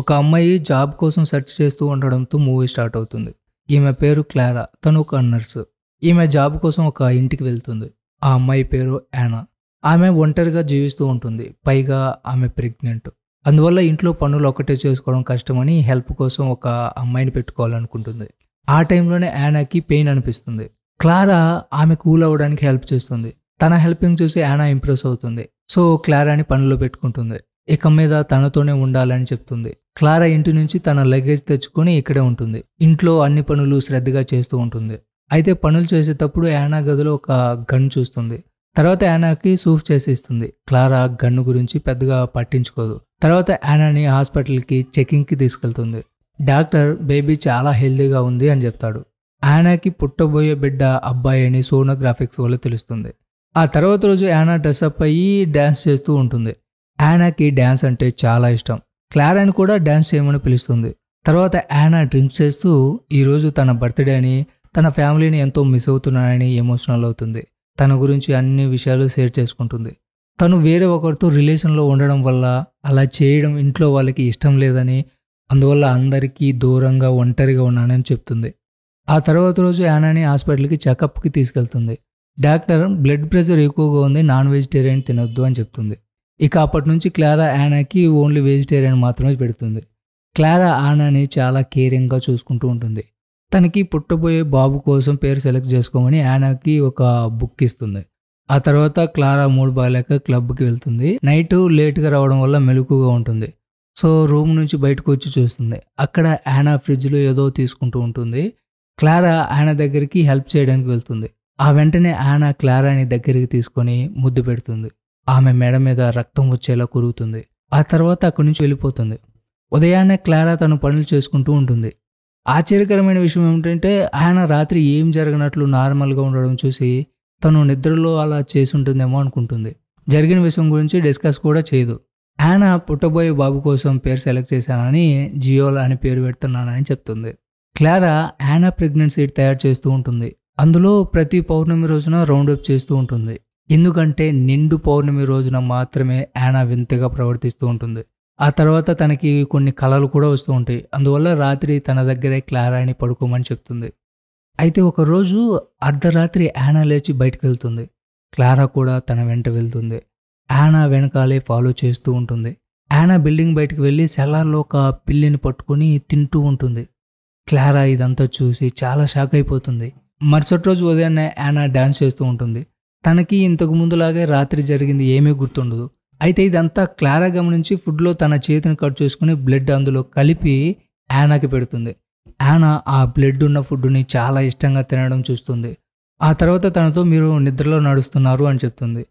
ఒక అమ్మాయి జాబ్ కోసం సెర్చ్ చేస్తూ ఉండడంతో మూవీ స్టార్ట్ అవుతుంది ఈమె పేరు క్లారా తను ఒక నర్సు ఈమె జాబ్ కోసం ఒక ఇంటికి వెళ్తుంది ఆ అమ్మాయి పేరు యానా ఆమె ఒంటరిగా జీవిస్తూ ఉంటుంది పైగా ఆమె ప్రెగ్నెంట్ అందువల్ల ఇంట్లో పనులు ఒకటే చేసుకోవడం కష్టమని హెల్ప్ కోసం ఒక అమ్మాయిని పెట్టుకోవాలనుకుంటుంది ఆ టైంలోనే యానాకి పెయిన్ అనిపిస్తుంది క్లారా ఆమె కూల్ అవ్వడానికి హెల్ప్ చేస్తుంది తన హెల్పింగ్ చూసి యానా ఇంప్రెస్ అవుతుంది సో క్లారాని పనిలో పెట్టుకుంటుంది ఇక మీద తనతోనే ఉండాలని చెప్తుంది క్లారా ఇంటి నుంచి తన లగేజ్ తెచ్చుకొని ఇక్కడే ఉంటుంది ఇంట్లో అన్ని పనులు శ్రద్ధగా చేస్తూ ఉంటుంది అయితే పనులు చేసేటప్పుడు యానా గదిలో ఒక గన్ చూస్తుంది తర్వాత యానాకి సూఫ్ చేసి ఇస్తుంది క్లారా గన్ను గురించి పెద్దగా పట్టించుకోదు తర్వాత యానాని హాస్పిటల్కి చెకింగ్కి తీసుకెళ్తుంది డాక్టర్ బేబీ చాలా హెల్దీగా ఉంది అని చెప్తాడు యానాకి పుట్టబోయే బిడ్డ అబ్బాయి అని సోనోగ్రాఫిక్స్ వల్ల తెలుస్తుంది ఆ తర్వాత రోజు యానా డ్రెస్అప్ అయ్యి డ్యాన్స్ చేస్తూ ఉంటుంది యానాకి డ్యాన్స్ అంటే చాలా ఇష్టం క్లారాన్ కూడా డ్యాన్స్ చేయమని పిలుస్తుంది తర్వాత యానా డ్రింక్ చేస్తూ ఈరోజు తన బర్త్డే అని తన ఫ్యామిలీని ఎంతో మిస్ అవుతున్నానని ఎమోషనల్ అవుతుంది తన గురించి అన్ని విషయాలు షేర్ చేసుకుంటుంది తను వేరే ఒకరితో రిలేషన్లో ఉండడం వల్ల అలా చేయడం ఇంట్లో వాళ్ళకి ఇష్టం లేదని అందువల్ల అందరికీ దూరంగా ఒంటరిగా ఉన్నానని చెప్తుంది ఆ తర్వాత రోజు యానాని హాస్పిటల్కి చెకప్కి తీసుకెళ్తుంది డాక్టర్ బ్లడ్ ప్రెషర్ ఎక్కువగా ఉంది నాన్ వెజిటేరియన్ తినొద్దు అని చెప్తుంది ఇక అప్పటి నుంచి క్లారా ఆనాకి ఓన్లీ వెజిటేరియన్ మాత్రమే పెడుతుంది క్లారా ఆనాని చాలా కేరింగ్గా చూసుకుంటూ ఉంటుంది తనకి పుట్టబోయే బాబు కోసం పేరు సెలెక్ట్ చేసుకోమని ఆనాకి ఒక బుక్ ఇస్తుంది ఆ తర్వాత క్లారా మూడు బాగాలేక క్లబ్కి వెళ్తుంది నైట్ లేట్గా రావడం వల్ల మెలుకుగా ఉంటుంది సో రూమ్ నుంచి బయటకు వచ్చి చూస్తుంది అక్కడ యానా ఫ్రిడ్జ్లో ఏదో తీసుకుంటూ ఉంటుంది క్లారా యానా దగ్గరికి హెల్ప్ చేయడానికి వెళ్తుంది ఆ వెంటనే ఆనా క్లారాని దగ్గరికి తీసుకొని ముద్దు పెడుతుంది ఆమె మెడ మీద రక్తం వచ్చేలా కురుగుతుంది ఆ తర్వాత అక్కడి నుంచి వెళ్ళిపోతుంది ఉదయాన్నే క్లారా తను పనులు చేసుకుంటూ ఉంటుంది ఆశ్చర్యకరమైన విషయం ఏమిటంటే ఆయన రాత్రి ఏం జరిగినట్లు నార్మల్గా ఉండడం చూసి తను నిద్రలో అలా చేసి ఉంటుందేమో అనుకుంటుంది జరిగిన విషయం గురించి డిస్కస్ కూడా చేయదు ఆయన పుట్టబోయే బాబు కోసం పేరు సెలెక్ట్ చేశానని జియోల్ అని పేరు పెడుతున్నానని చెప్తుంది క్లారా యానా ప్రెగ్నెన్సీ తయారు చేస్తూ ఉంటుంది అందులో ప్రతి పౌర్ణమి రోజున రౌండప్ చేస్తూ ఉంటుంది ఎందుకంటే నిండు పౌర్ణమి రోజున మాత్రమే యానా వింతగా ప్రవర్తిస్తూ ఉంటుంది ఆ తర్వాత తనకి కొన్ని కళలు కూడా వస్తూ ఉంటాయి అందువల్ల రాత్రి తన దగ్గరే క్లారాని పడుకోమని చెప్తుంది అయితే ఒకరోజు అర్ధరాత్రి యానా లేచి బయటకు వెళ్తుంది క్లారా కూడా తన వెంట వెళ్తుంది యానా వెనకాలే ఫాలో చేస్తూ ఉంటుంది యానా బిల్డింగ్ బయటకు వెళ్ళి సెలార్లో ఒక పిల్లిని పట్టుకుని తింటూ ఉంటుంది క్లారా ఇదంతా చూసి చాలా షాక్ అయిపోతుంది మరుసటి రోజు ఉదయాన్నే యానా డ్యాన్స్ చేస్తూ ఉంటుంది తనకి ఇంతకు ముందులాగే రాత్రి జరిగింది ఏమీ గుర్తుండదు అయితే ఇదంతా క్లారా గమనించి ఫుడ్లో తన చేతిని కట్ చేసుకుని బ్లడ్ అందులో కలిపి యానాకి పెడుతుంది యానా ఆ బ్లడ్ ఉన్న ఫుడ్ని చాలా ఇష్టంగా తినడం చూస్తుంది ఆ తర్వాత తనతో మీరు నిద్రలో నడుస్తున్నారు అని చెప్తుంది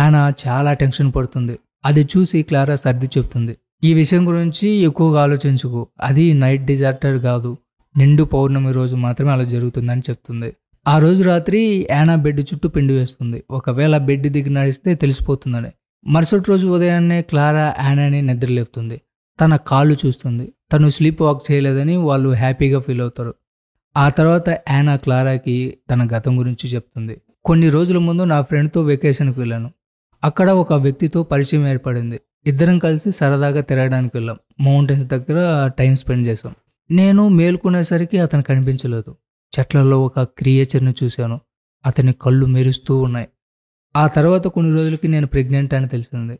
యానా చాలా టెన్షన్ పడుతుంది అది చూసి క్లారా సర్ది చెప్తుంది ఈ విషయం గురించి ఎక్కువగా ఆలోచించుకో అది నైట్ డిజార్టర్ కాదు నిండు పౌర్ణమి రోజు మాత్రమే అలా జరుగుతుందని చెప్తుంది ఆ రోజు రాత్రి యానా బెడ్ చుట్టూ పిండి వేస్తుంది ఒకవేళ బెడ్ దిగి నడిస్తే తెలిసిపోతుందని మరుసటి రోజు ఉదయాన్నే క్లారా యానాని నిద్రలేపుతుంది తన కాళ్ళు చూస్తుంది తను స్లీప్ వాక్ చేయలేదని వాళ్ళు హ్యాపీగా ఫీల్ అవుతారు ఆ తర్వాత యానా క్లారాకి తన గతం గురించి చెప్తుంది కొన్ని రోజుల ముందు నా ఫ్రెండ్తో వెకేషన్కి వెళ్ళాను అక్కడ ఒక వ్యక్తితో పరిచయం ఏర్పడింది ఇద్దరం కలిసి సరదాగా తిరగడానికి వెళ్ళాం మౌంటైన్స్ దగ్గర టైం స్పెండ్ చేసాం నేను మేల్కొనేసరికి అతను కనిపించలేదు చెట్లలో ఒక క్రియేచర్ను చూశాను అతని కళ్ళు మెరుస్తూ ఉన్నాయి ఆ తర్వాత కొన్ని రోజులకి నేను ప్రెగ్నెంట్ అని తెలిసింది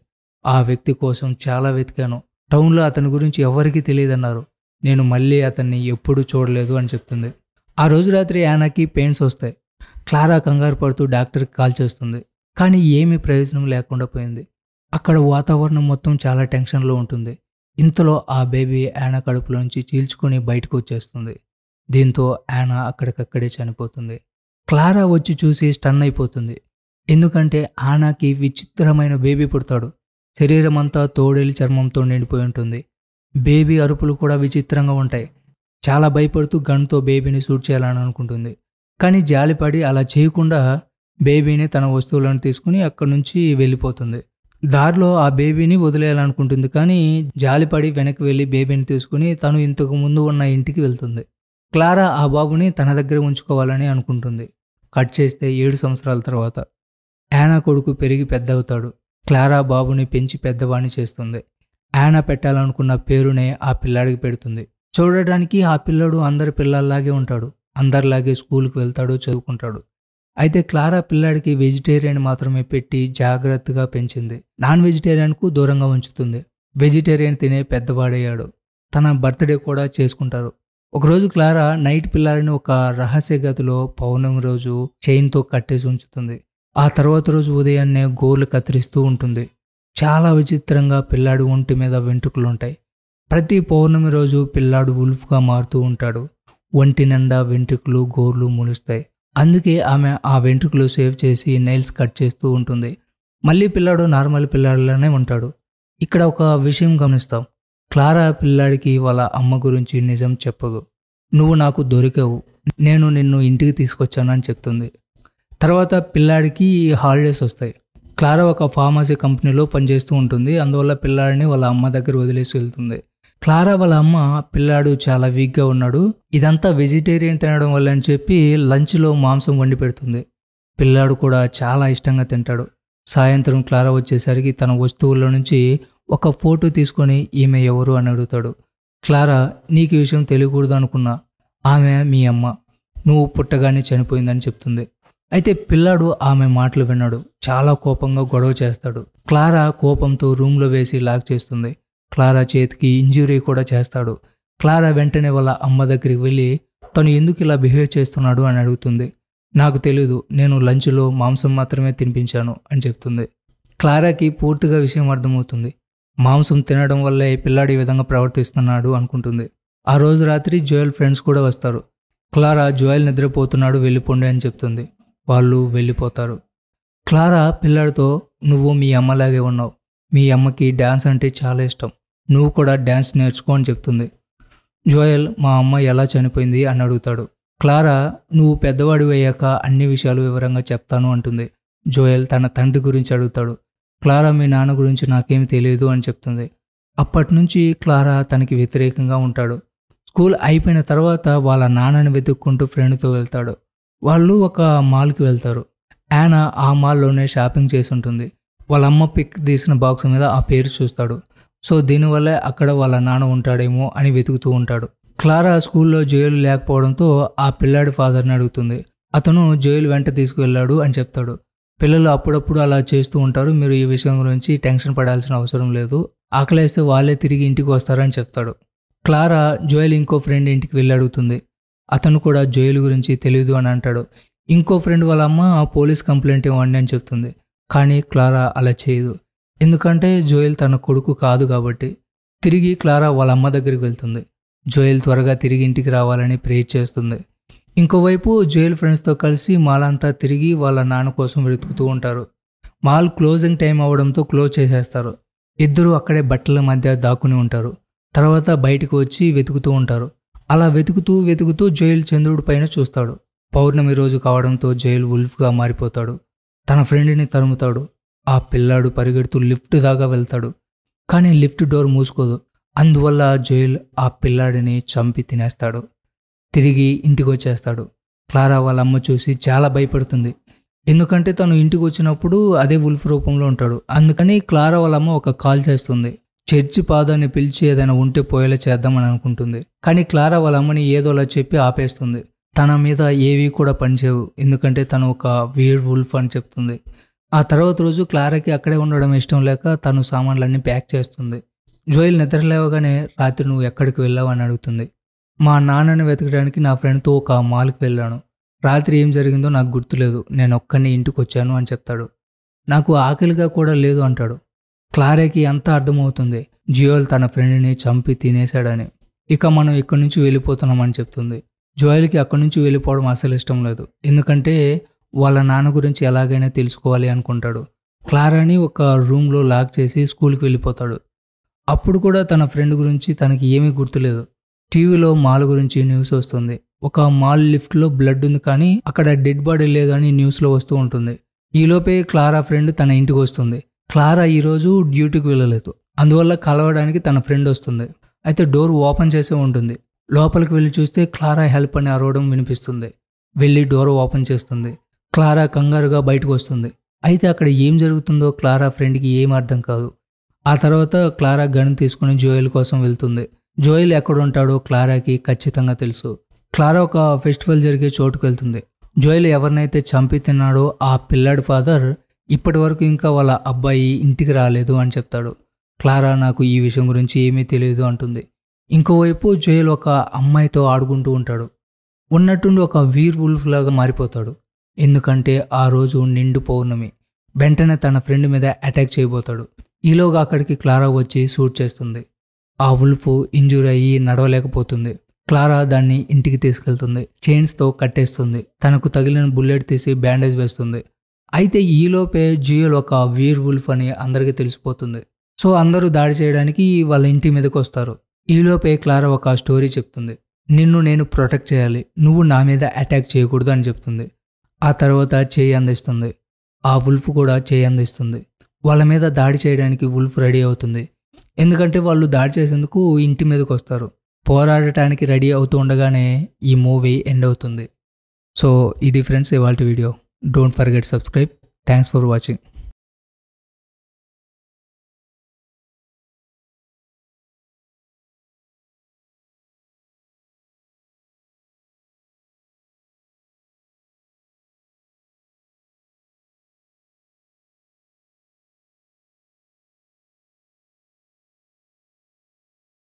ఆ వ్యక్తి కోసం చాలా వెతికాను టౌన్లో అతని గురించి ఎవరికీ తెలియదన్నారు నేను మళ్ళీ అతన్ని ఎప్పుడూ చూడలేదు అని చెప్తుంది ఆ రోజు రాత్రి యానాకి పెయిన్స్ వస్తాయి క్లారా కంగారు పడుతూ డాక్టర్కి కాల్ చేస్తుంది కానీ ఏమీ ప్రయోజనం లేకుండా పోయింది అక్కడ వాతావరణం మొత్తం చాలా టెన్షన్లో ఉంటుంది ఇంతలో ఆ బేబీ యానా కడుపులోంచి చీల్చుకొని బయటకు వచ్చేస్తుంది దీంతో యానా అక్కడికక్కడే చనిపోతుంది క్లారా వచ్చి చూసి స్టన్ అయిపోతుంది ఎందుకంటే ఆనాకి విచిత్రమైన బేబీ పుడతాడు శరీరం అంతా తోడేలి చర్మంతో నిండిపోయి ఉంటుంది బేబీ అరుపులు కూడా విచిత్రంగా ఉంటాయి చాలా భయపడుతూ గన్తో బేబీని షూట్ చేయాలని అనుకుంటుంది కానీ జాలిపడి అలా చేయకుండా బేబీని తన వస్తువులను తీసుకుని అక్కడి నుంచి వెళ్ళిపోతుంది దారిలో ఆ బేబీని వదిలేయాలనుకుంటుంది కానీ జాలిపడి వెనక్కి వెళ్ళి బేబీని తీసుకుని తను ఇంతకు ముందు ఉన్న ఇంటికి వెళ్తుంది క్లారా ఆ బాబుని తన దగ్గర ఉంచుకోవాలని అనుకుంటుంది కట్ చేస్తే ఏడు సంవత్సరాల తర్వాత యానా కొడుకు పెరిగి పెద్ద అవుతాడు క్లారా బాబుని పెంచి పెద్దవాణ్ణి చేస్తుంది యానా పెట్టాలనుకున్న పేరునే ఆ పిల్లాడికి పెడుతుంది చూడడానికి ఆ పిల్లడు అందరి పిల్లల్లాగే ఉంటాడు అందరిలాగే స్కూల్కి వెళ్తాడు చదువుకుంటాడు అయితే క్లారా పిల్లాడికి వెజిటేరియన్ మాత్రమే పెట్టి జాగ్రత్తగా పెంచింది నాన్ వెజిటేరియన్కు దూరంగా ఉంచుతుంది వెజిటేరియన్ తినే పెద్దవాడయ్యాడు తన బర్త్డే కూడా చేసుకుంటారు ఒకరోజు క్లారా నైట్ పిల్లారిని ఒక రహస్య గదిలో పౌర్ణమి రోజు చైన్తో కట్టేసి ఉంచుతుంది ఆ తర్వాత రోజు ఉదయాన్నే గోర్లు కత్తిరిస్తూ ఉంటుంది చాలా విచిత్రంగా పిల్లాడు ఒంటి మీద వెంట్రుకలు ఉంటాయి ప్రతి పౌర్ణమి రోజు పిల్లాడు ఉల్ఫ్గా మారుతూ ఉంటాడు ఒంటి నిండా వెంట్రుకలు గోర్లు ములుస్తాయి అందుకే ఆమె ఆ వెంట్రుకలు సేవ్ చేసి నైల్స్ కట్ చేస్తూ ఉంటుంది మళ్ళీ పిల్లాడు నార్మల్ పిల్లాడులానే ఉంటాడు ఇక్కడ ఒక విషయం గమనిస్తాం క్లారా పిల్లాడికి వాళ్ళ అమ్మ గురించి నిజం చెప్పదు నువ్వు నాకు దొరికావు నేను నిన్ను ఇంటికి తీసుకొచ్చానని చెప్తుంది తర్వాత పిల్లాడికి హాలిడేస్ వస్తాయి క్లారా ఒక ఫార్మసీ కంపెనీలో పనిచేస్తూ ఉంటుంది అందువల్ల పిల్లాడిని వాళ్ళ అమ్మ దగ్గర వదిలేసి వెళ్తుంది క్లారా వాళ్ళ అమ్మ పిల్లాడు చాలా వీక్గా ఉన్నాడు ఇదంతా వెజిటేరియన్ తినడం వల్ల అని చెప్పి లంచ్లో మాంసం వండి పెడుతుంది పిల్లాడు కూడా చాలా ఇష్టంగా తింటాడు సాయంత్రం క్లారా వచ్చేసరికి తన వస్తువుల నుంచి ఒక ఫోటో తీసుకొని ఈమె ఎవరు అని అడుగుతాడు క్లారా నీకు విషయం తెలియకూడదు అనుకున్నా ఆమె మీ అమ్మ నువ్వు పుట్టగానే చనిపోయిందని చెప్తుంది అయితే పిల్లాడు ఆమె మాటలు విన్నాడు చాలా కోపంగా గొడవ చేస్తాడు క్లారా కోపంతో రూమ్లో వేసి లాక్ చేస్తుంది క్లారా చేతికి ఇంజురీ కూడా చేస్తాడు క్లారా వెంటనే వాళ్ళ అమ్మ దగ్గరికి వెళ్ళి తను ఎందుకు ఇలా బిహేవ్ చేస్తున్నాడు అని అడుగుతుంది నాకు తెలీదు నేను లంచ్లో మాంసం మాత్రమే తినిపించాను అని చెప్తుంది క్లారాకి పూర్తిగా విషయం అర్థమవుతుంది మాంసం తినడం వల్ల ఈ పిల్లాడు ఈ విధంగా ప్రవర్తిస్తున్నాడు అనుకుంటుంది ఆ రోజు రాత్రి జోయల్ ఫ్రెండ్స్ కూడా వస్తారు క్లారా జోయల్ నిద్రపోతున్నాడు వెళ్ళిపోండి అని చెప్తుంది వాళ్ళు వెళ్ళిపోతారు క్లారా పిల్లాడితో నువ్వు మీ అమ్మలాగే ఉన్నావు మీ అమ్మకి డ్యాన్స్ అంటే చాలా ఇష్టం నువ్వు కూడా డ్యాన్స్ నేర్చుకో అని చెప్తుంది జోయల్ మా అమ్మ ఎలా చనిపోయింది అని అడుగుతాడు క్లారా నువ్వు పెద్దవాడి అయ్యాక అన్ని విషయాలు వివరంగా చెప్తాను అంటుంది జోయల్ తన తండ్రి గురించి అడుగుతాడు క్లారా మీ నాన్న గురించి నాకేం తెలియదు అని చెప్తుంది అప్పటి నుంచి క్లారా తనకి వ్యతిరేకంగా ఉంటాడు స్కూల్ అయిపోయిన తర్వాత వాళ్ళ నాన్నని వెతుక్కుంటూ ఫ్రెండ్తో వెళ్తాడు వాళ్ళు ఒక మాల్కి వెళ్తారు యానా ఆ మాల్లోనే షాపింగ్ చేసి ఉంటుంది వాళ్ళ అమ్మ పిక్ తీసిన బాక్స్ మీద ఆ పేరు చూస్తాడు సో దీనివల్లే అక్కడ వాళ్ళ నాన్న ఉంటాడేమో అని వెతుకుతూ ఉంటాడు క్లారా స్కూల్లో జైలు లేకపోవడంతో ఆ పిల్లాడి ఫాదర్ని అడుగుతుంది అతను జైలు వెంట తీసుకువెళ్ళాడు అని చెప్తాడు పిల్లలు అప్పుడప్పుడు అలా చేస్తూ ఉంటారు మీరు ఈ విషయం గురించి టెన్షన్ పడాల్సిన అవసరం లేదు ఆకలేస్తే వాళ్ళే తిరిగి ఇంటికి వస్తారని చెప్తాడు క్లారా జోయల్ ఇంకో ఫ్రెండ్ ఇంటికి వెళ్ళి అడుగుతుంది అతను కూడా జోయల్ గురించి తెలియదు అని అంటాడు ఇంకో ఫ్రెండ్ వాళ్ళ అమ్మ పోలీస్ కంప్లైంట్ ఇవ్వండి అని చెప్తుంది కానీ క్లారా అలా చేయదు ఎందుకంటే జోయల్ తన కొడుకు కాదు కాబట్టి తిరిగి క్లారా వాళ్ళ అమ్మ దగ్గరికి వెళ్తుంది జోయల్ త్వరగా తిరిగి ఇంటికి రావాలని ప్రేర్ చేస్తుంది ఇంకోవైపు జైలు ఫ్రెండ్స్తో కలిసి మాల్ అంతా తిరిగి వాళ్ళ నాన్న కోసం వెతుకుతూ ఉంటారు మాల్ క్లోజింగ్ టైం అవడంతో క్లోజ్ చేసేస్తారు ఇద్దరు అక్కడే బట్టల మధ్య దాక్కుని ఉంటారు తర్వాత బయటకు వచ్చి వెతుకుతూ ఉంటారు అలా వెతుకుతూ వెతుకుతూ జైలు చంద్రుడి పైన చూస్తాడు పౌర్ణమి రోజు కావడంతో జైలు ఉల్ఫ్గా మారిపోతాడు తన ఫ్రెండ్ని తరుముతాడు ఆ పిల్లాడు పరిగెడుతూ లిఫ్ట్ దాకా వెళ్తాడు కానీ లిఫ్ట్ డోర్ మూసుకోదు అందువల్ల జైల్ ఆ పిల్లాడిని చంపి తినేస్తాడు తిరిగి ఇంటికి వచ్చేస్తాడు క్లారా వాళ్ళ అమ్మ చూసి చాలా భయపడుతుంది ఎందుకంటే తను ఇంటికి వచ్చినప్పుడు అదే ఉల్ఫ్ రూపంలో ఉంటాడు అందుకని క్లారా వాళ్ళ అమ్మ ఒక కాల్ చేస్తుంది చర్చి పాదాన్ని పిలిచి ఏదైనా ఉంటే పోయేలా చేద్దామని అనుకుంటుంది కానీ క్లారా వాళ్ళ అమ్మని ఏదోలా చెప్పి ఆపేస్తుంది తన మీద ఏవి కూడా పనిచేయవు ఎందుకంటే తను ఒక వీర్ వుల్ఫ్ అని చెప్తుంది ఆ తర్వాత రోజు క్లారాకి అక్కడే ఉండడం ఇష్టం లేక తను సామాన్లన్నీ ప్యాక్ చేస్తుంది జోయిల్ నిద్రలేవగానే రాత్రి నువ్వు ఎక్కడికి వెళ్ళావు అని అడుగుతుంది మా నాన్నని వెతకడానికి నా ఫ్రెండ్తో ఒక మాల్కి వెళ్ళాను రాత్రి ఏం జరిగిందో నాకు గుర్తులేదు నేను ఒక్కడిని ఇంటికి వచ్చాను అని చెప్తాడు నాకు ఆకలిగా కూడా లేదు అంటాడు క్లారేకి అంతా అర్థమవుతుంది జ్యూయల్ తన ఫ్రెండ్ని చంపి తినేశాడని ఇక మనం ఇక్కడి నుంచి వెళ్ళిపోతున్నామని చెప్తుంది జోయల్కి అక్కడి నుంచి వెళ్ళిపోవడం అసలు ఇష్టం లేదు ఎందుకంటే వాళ్ళ నాన్న గురించి ఎలాగైనా తెలుసుకోవాలి అనుకుంటాడు క్లారాని ఒక రూమ్లో లాక్ చేసి స్కూల్కి వెళ్ళిపోతాడు అప్పుడు కూడా తన ఫ్రెండ్ గురించి తనకి ఏమీ గుర్తులేదు టీవీలో మాల్ గురించి న్యూస్ వస్తుంది ఒక మాల్ లిఫ్ట్లో బ్లడ్ ఉంది కానీ అక్కడ డెడ్ బాడీ లేదని న్యూస్లో వస్తూ ఉంటుంది ఈలోపే క్లారా ఫ్రెండ్ తన ఇంటికి వస్తుంది క్లారా ఈరోజు డ్యూటీకి వెళ్ళలేదు అందువల్ల కలవడానికి తన ఫ్రెండ్ వస్తుంది అయితే డోర్ ఓపెన్ చేసే ఉంటుంది లోపలికి వెళ్ళి చూస్తే క్లారా హెల్ప్ అని అరవడం వినిపిస్తుంది వెళ్ళి డోర్ ఓపెన్ చేస్తుంది క్లారా కంగారుగా బయటకు వస్తుంది అయితే అక్కడ ఏం జరుగుతుందో క్లారా ఫ్రెండ్కి ఏం అర్థం కాదు ఆ తర్వాత క్లారా గన్ తీసుకుని జోయల్ కోసం వెళ్తుంది జోయిల్ ఎక్కడుంటాడో క్లారాకి ఖచ్చితంగా తెలుసు క్లారా ఒక ఫెస్టివల్ జరిగే చోటుకు వెళ్తుంది జోయిల్ ఎవరినైతే చంపి తిన్నాడో ఆ పిల్లాడి ఫాదర్ ఇప్పటి వరకు ఇంకా వాళ్ళ అబ్బాయి ఇంటికి రాలేదు అని చెప్తాడు క్లారా నాకు ఈ విషయం గురించి ఏమీ తెలియదు అంటుంది ఇంకోవైపు జోయిల్ ఒక అమ్మాయితో ఆడుకుంటూ ఉంటాడు ఉన్నట్టుండి ఒక వీర్ వుల్ఫ్ లాగా మారిపోతాడు ఎందుకంటే ఆ రోజు నిండు పౌర్ణమి వెంటనే తన ఫ్రెండ్ మీద అటాక్ చేయబోతాడు ఈలోగా అక్కడికి క్లారా వచ్చి షూట్ చేస్తుంది ఆ ఉల్ఫ్ ఇంజూర్ అయ్యి నడవలేకపోతుంది క్లారా దాన్ని ఇంటికి తీసుకెళ్తుంది చైన్స్తో కట్టేస్తుంది తనకు తగిలిన బుల్లెట్ తీసి బ్యాండేజ్ వేస్తుంది అయితే ఈలోపే జియోల్ ఒక వీర్ ఉల్ఫ్ అని అందరికీ తెలిసిపోతుంది సో అందరూ దాడి చేయడానికి వాళ్ళ ఇంటి మీదకి వస్తారు ఈలోపే క్లారా ఒక స్టోరీ చెప్తుంది నిన్ను నేను ప్రొటెక్ట్ చేయాలి నువ్వు నా మీద అటాక్ చేయకూడదు అని చెప్తుంది ఆ తర్వాత చేయి అందిస్తుంది ఆ ఉల్ఫ్ కూడా చేయి అందిస్తుంది వాళ్ళ మీద దాడి చేయడానికి ఉల్ఫ్ రెడీ అవుతుంది ఎందుకంటే వాళ్ళు దాడి చేసేందుకు ఇంటి మీదకి వస్తారు పోరాడటానికి రెడీ అవుతూ ఉండగానే ఈ మూవీ ఎండ్ అవుతుంది సో ఇది ఫ్రెండ్స్ ఇవాళ video don't forget subscribe thanks for watching